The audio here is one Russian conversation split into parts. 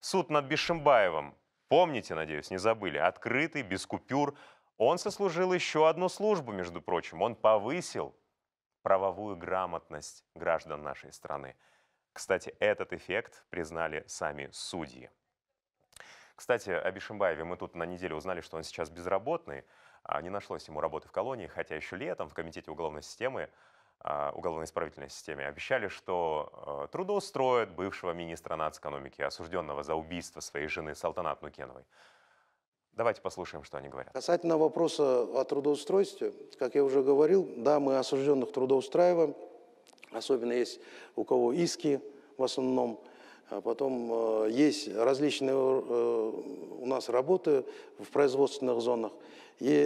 Суд над Бишимбаевым. Помните, надеюсь, не забыли. Открытый, без купюр. Он сослужил еще одну службу, между прочим. Он повысил правовую грамотность граждан нашей страны. Кстати, этот эффект признали сами судьи. Кстати, о Бишимбаеве мы тут на неделе узнали, что он сейчас безработный. А не нашлось ему работы в колонии, хотя еще летом в Комитете уголовной системы а, уголовно-исправительной системе, обещали, что э, трудоустроят бывшего министра нацэкономики, осужденного за убийство своей жены Салтанат Нукеновой. Давайте послушаем, что они говорят. Касательно вопроса о трудоустройстве, как я уже говорил, да, мы осужденных трудоустраиваем, особенно есть у кого иски в основном, а потом э, есть различные э, у нас работы в производственных зонах, и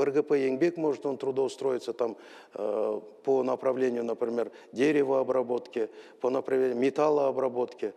в РГП Еңбек может он трудоустроиться там э, по направлению, например, деревообработки, по направлению металлообработки.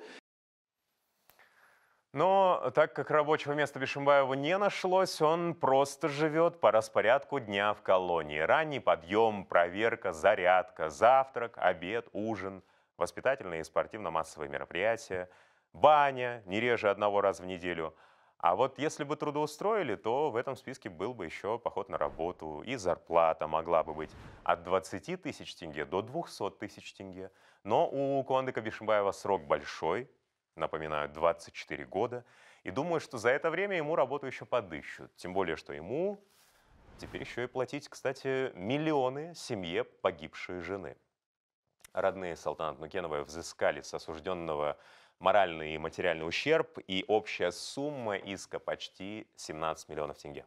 Но так как рабочего места Бешимбаеву не нашлось, он просто живет по распорядку дня в колонии. Ранний подъем, проверка, зарядка, завтрак, обед, ужин, воспитательные и спортивно-массовые мероприятия, баня не реже одного раза в неделю – а вот если бы трудоустроили, то в этом списке был бы еще поход на работу, и зарплата могла бы быть от 20 тысяч тенге до 200 тысяч тенге. Но у Куандыка Бишимбаева срок большой, напоминаю, 24 года, и думаю, что за это время ему работу еще подыщут. Тем более, что ему теперь еще и платить, кстати, миллионы семье погибшей жены. Родные Салтанат Нукенова взыскали с осужденного моральный и материальный ущерб, и общая сумма иска почти 17 миллионов тенге.